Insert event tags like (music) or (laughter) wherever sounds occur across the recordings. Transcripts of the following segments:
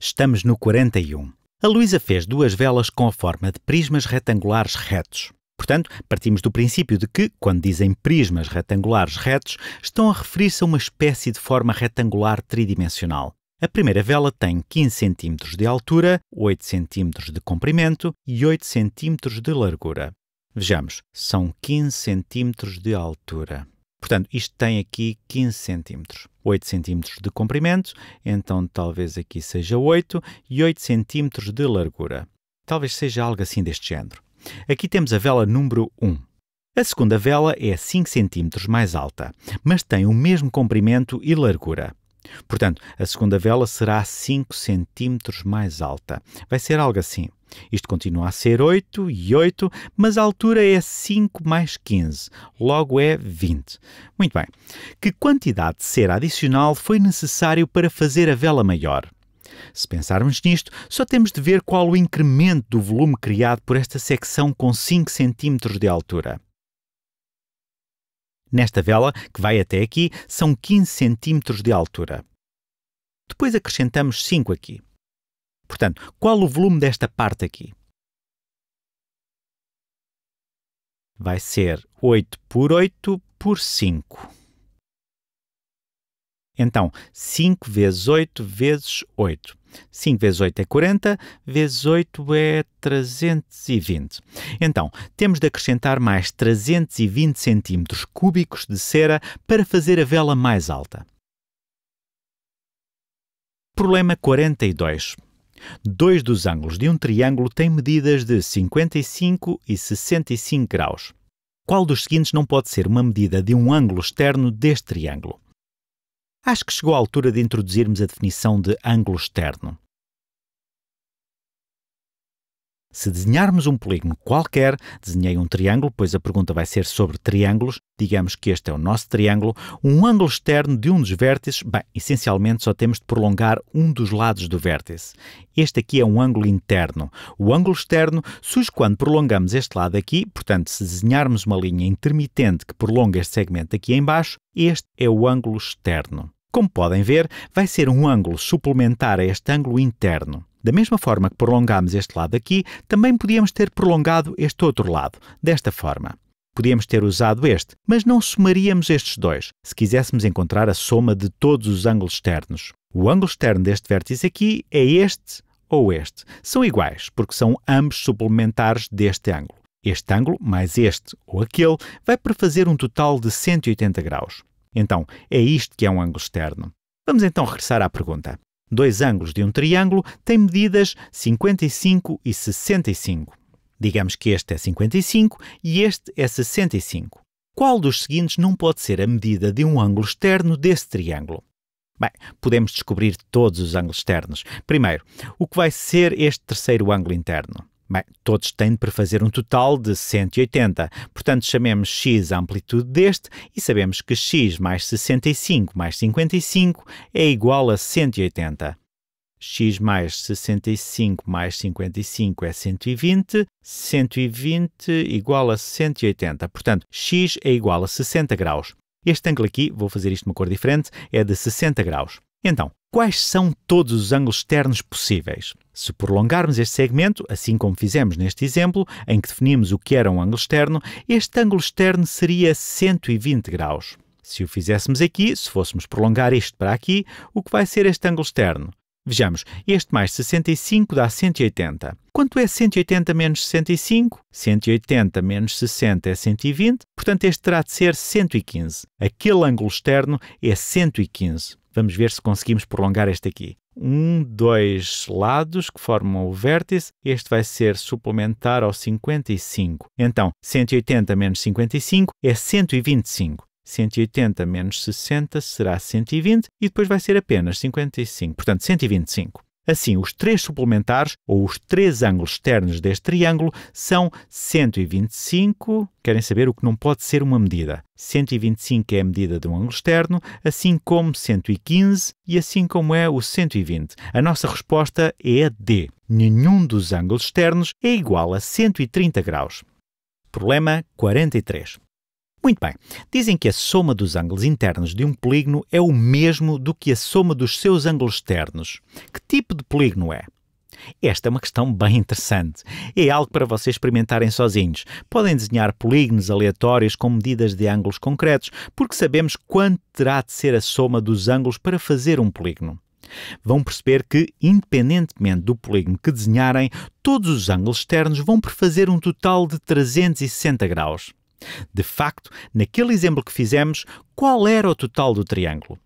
Estamos no 41. A Luísa fez duas velas com a forma de prismas retangulares retos. Portanto, partimos do princípio de que, quando dizem prismas retangulares retos, estão a referir-se a uma espécie de forma retangular tridimensional. A primeira vela tem 15 cm de altura, 8 cm de comprimento e 8 cm de largura. Vejamos, são 15 cm de altura. Portanto, isto tem aqui 15 centímetros. 8 centímetros de comprimento, então talvez aqui seja 8, e 8 centímetros de largura. Talvez seja algo assim deste género. Aqui temos a vela número 1. A segunda vela é 5 centímetros mais alta, mas tem o mesmo comprimento e largura. Portanto, a segunda vela será 5 centímetros mais alta. Vai ser algo assim. Isto continua a ser 8 e 8, mas a altura é 5 mais 15, logo é 20. Muito bem. Que quantidade de cera adicional foi necessário para fazer a vela maior? Se pensarmos nisto, só temos de ver qual o incremento do volume criado por esta secção com 5 cm de altura. Nesta vela, que vai até aqui, são 15 cm de altura. Depois acrescentamos 5 aqui. Portanto, qual o volume desta parte aqui? Vai ser 8 por 8 por 5. Então, 5 vezes 8 vezes 8. 5 vezes 8 é 40, vezes 8 é 320. Então, temos de acrescentar mais 320 centímetros cúbicos de cera para fazer a vela mais alta. Problema 42. Dois dos ângulos de um triângulo têm medidas de 55 e 65 graus. Qual dos seguintes não pode ser uma medida de um ângulo externo deste triângulo? Acho que chegou a altura de introduzirmos a definição de ângulo externo. Se desenharmos um polígono qualquer, desenhei um triângulo, pois a pergunta vai ser sobre triângulos, digamos que este é o nosso triângulo, um ângulo externo de um dos vértices, bem, essencialmente só temos de prolongar um dos lados do vértice. Este aqui é um ângulo interno. O ângulo externo surge quando prolongamos este lado aqui, portanto, se desenharmos uma linha intermitente que prolonga este segmento aqui embaixo, este é o ângulo externo. Como podem ver, vai ser um ângulo suplementar a este ângulo interno. Da mesma forma que prolongámos este lado aqui, também podíamos ter prolongado este outro lado, desta forma. Podíamos ter usado este, mas não somaríamos estes dois, se quiséssemos encontrar a soma de todos os ângulos externos. O ângulo externo deste vértice aqui é este ou este. São iguais, porque são ambos suplementares deste ângulo. Este ângulo mais este ou aquele vai para fazer um total de 180 graus. Então, é isto que é um ângulo externo. Vamos então regressar à pergunta. Dois ângulos de um triângulo têm medidas 55 e 65. Digamos que este é 55 e este é 65. Qual dos seguintes não pode ser a medida de um ângulo externo desse triângulo? Bem, podemos descobrir todos os ângulos externos. Primeiro, o que vai ser este terceiro ângulo interno? Bem, todos têm para fazer um total de 180. Portanto, chamemos x a amplitude deste e sabemos que x mais 65 mais 55 é igual a 180. x mais 65 mais 55 é 120, 120 igual a 180. Portanto, x é igual a 60 graus. Este ângulo aqui, vou fazer isto de uma cor diferente, é de 60 graus. Então, quais são todos os ângulos externos possíveis? Se prolongarmos este segmento, assim como fizemos neste exemplo, em que definimos o que era um ângulo externo, este ângulo externo seria 120 graus. Se o fizéssemos aqui, se fôssemos prolongar isto para aqui, o que vai ser este ângulo externo? Vejamos, este mais 65 dá 180. Quanto é 180 menos 65? 180 menos 60 é 120, portanto este terá de ser 115. Aquele ângulo externo é 115. Vamos ver se conseguimos prolongar este aqui um, dois lados que formam o vértice. Este vai ser suplementar ao 55. Então, 180 menos 55 é 125. 180 menos 60 será 120 e depois vai ser apenas 55. Portanto, 125. Assim, os três suplementares, ou os três ângulos externos deste triângulo, são 125. Querem saber o que não pode ser uma medida? 125 é a medida de um ângulo externo, assim como 115 e assim como é o 120. A nossa resposta é D. Nenhum dos ângulos externos é igual a 130 graus. Problema 43. Muito bem, dizem que a soma dos ângulos internos de um polígono é o mesmo do que a soma dos seus ângulos externos. Que tipo de polígono é? Esta é uma questão bem interessante. É algo para vocês experimentarem sozinhos. Podem desenhar polígonos aleatórios com medidas de ângulos concretos, porque sabemos quanto terá de ser a soma dos ângulos para fazer um polígono. Vão perceber que, independentemente do polígono que desenharem, todos os ângulos externos vão fazer um total de 360 graus. De facto, naquele exemplo que fizemos, qual era o total do triângulo?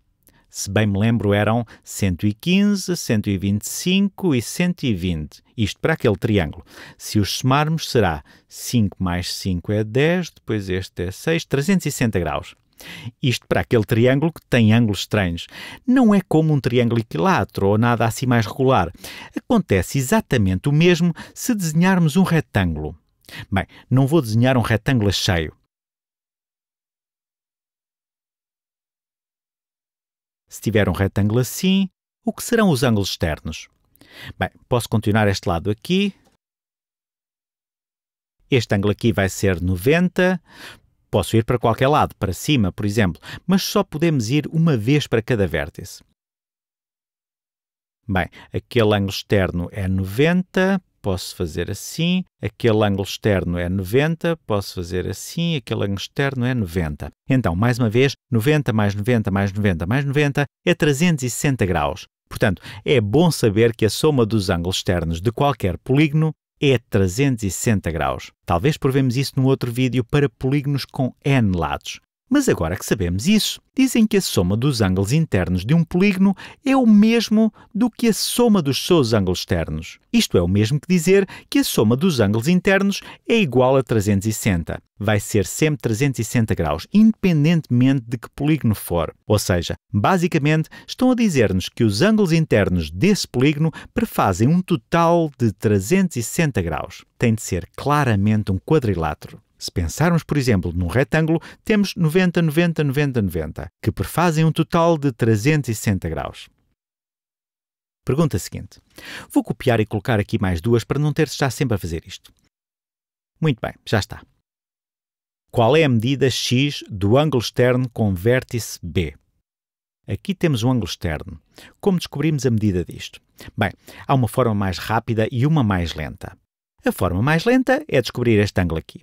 Se bem me lembro, eram 115, 125 e 120, isto para aquele triângulo. Se os somarmos, será 5 mais 5 é 10, depois este é 6, 360 graus. Isto para aquele triângulo que tem ângulos estranhos. Não é como um triângulo equilátero ou nada assim mais regular. Acontece exatamente o mesmo se desenharmos um retângulo. Bem, não vou desenhar um retângulo cheio. Se tiver um retângulo assim, o que serão os ângulos externos? Bem, posso continuar este lado aqui. Este ângulo aqui vai ser 90. Posso ir para qualquer lado, para cima, por exemplo, mas só podemos ir uma vez para cada vértice. Bem, aquele ângulo externo é 90, posso fazer assim, aquele ângulo externo é 90, posso fazer assim, aquele ângulo externo é 90. Então, mais uma vez, 90 mais 90 mais 90 mais 90 é 360 graus. Portanto, é bom saber que a soma dos ângulos externos de qualquer polígono é 360 graus. Talvez provemos isso num outro vídeo para polígonos com n lados. Mas agora que sabemos isso, dizem que a soma dos ângulos internos de um polígono é o mesmo do que a soma dos seus ângulos externos. Isto é o mesmo que dizer que a soma dos ângulos internos é igual a 360. Vai ser sempre 360 graus, independentemente de que polígono for. Ou seja, basicamente estão a dizer-nos que os ângulos internos desse polígono prefazem um total de 360 graus. Tem de ser claramente um quadrilátero. Se pensarmos, por exemplo, num retângulo, temos 90, 90, 90, 90, que perfazem um total de 360 graus. Pergunta seguinte. Vou copiar e colocar aqui mais duas para não ter de estar sempre a fazer isto. Muito bem, já está. Qual é a medida x do ângulo externo com vértice B? Aqui temos um ângulo externo. Como descobrimos a medida disto? Bem, há uma forma mais rápida e uma mais lenta. A forma mais lenta é descobrir este ângulo aqui.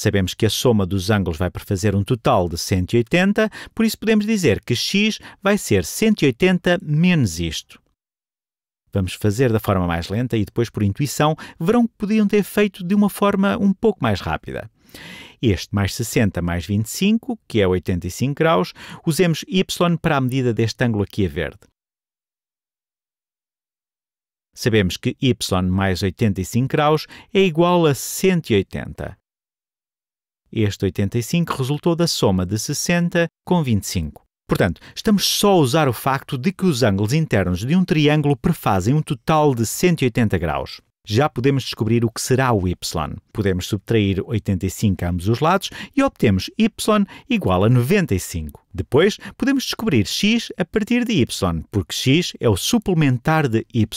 Sabemos que a soma dos ângulos vai para fazer um total de 180, por isso podemos dizer que x vai ser 180 menos isto. Vamos fazer da forma mais lenta e depois, por intuição, verão que podiam ter feito de uma forma um pouco mais rápida. Este mais 60 mais 25, que é 85 graus, usemos y para a medida deste ângulo aqui a verde. Sabemos que y mais 85 graus é igual a 180. Este 85 resultou da soma de 60 com 25. Portanto, estamos só a usar o facto de que os ângulos internos de um triângulo prefazem um total de 180 graus já podemos descobrir o que será o y. Podemos subtrair 85 a ambos os lados e obtemos y igual a 95. Depois, podemos descobrir x a partir de y, porque x é o suplementar de y.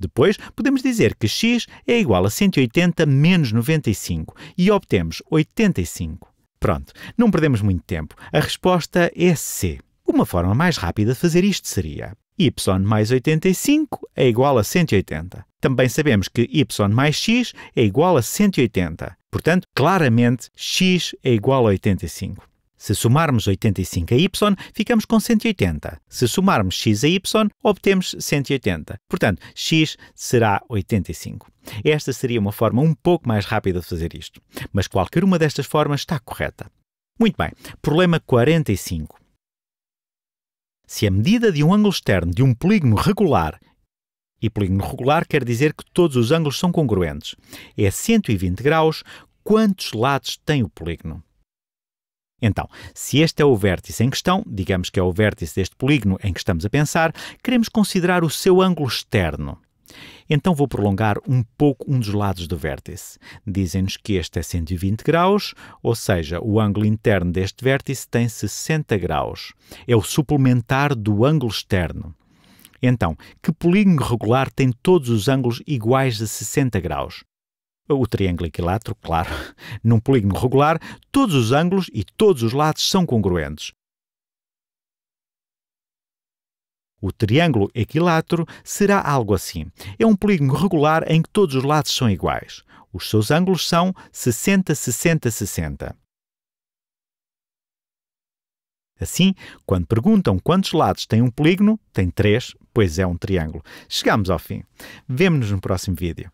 Depois, podemos dizer que x é igual a 180 menos 95 e obtemos 85. Pronto, não perdemos muito tempo. A resposta é C. Uma forma mais rápida de fazer isto seria y mais 85 é igual a 180. Também sabemos que y mais x é igual a 180. Portanto, claramente, x é igual a 85. Se somarmos 85 a y, ficamos com 180. Se somarmos x a y, obtemos 180. Portanto, x será 85. Esta seria uma forma um pouco mais rápida de fazer isto. Mas qualquer uma destas formas está correta. Muito bem. Problema 45. Se a medida de um ângulo externo de um polígono regular e polígono regular quer dizer que todos os ângulos são congruentes. É 120 graus quantos lados tem o polígono. Então, se este é o vértice em questão, digamos que é o vértice deste polígono em que estamos a pensar, queremos considerar o seu ângulo externo. Então vou prolongar um pouco um dos lados do vértice. Dizem-nos que este é 120 graus, ou seja, o ângulo interno deste vértice tem 60 graus. É o suplementar do ângulo externo. Então, que polígono regular tem todos os ângulos iguais a 60 graus? O triângulo equilátero, claro. (laughs) Num polígono regular, todos os ângulos e todos os lados são congruentes. O triângulo equilátero será algo assim. É um polígono regular em que todos os lados são iguais. Os seus ângulos são 60, 60, 60. Assim, quando perguntam quantos lados tem um polígono, tem três, pois é um triângulo. Chegamos ao fim. Vemo-nos no próximo vídeo.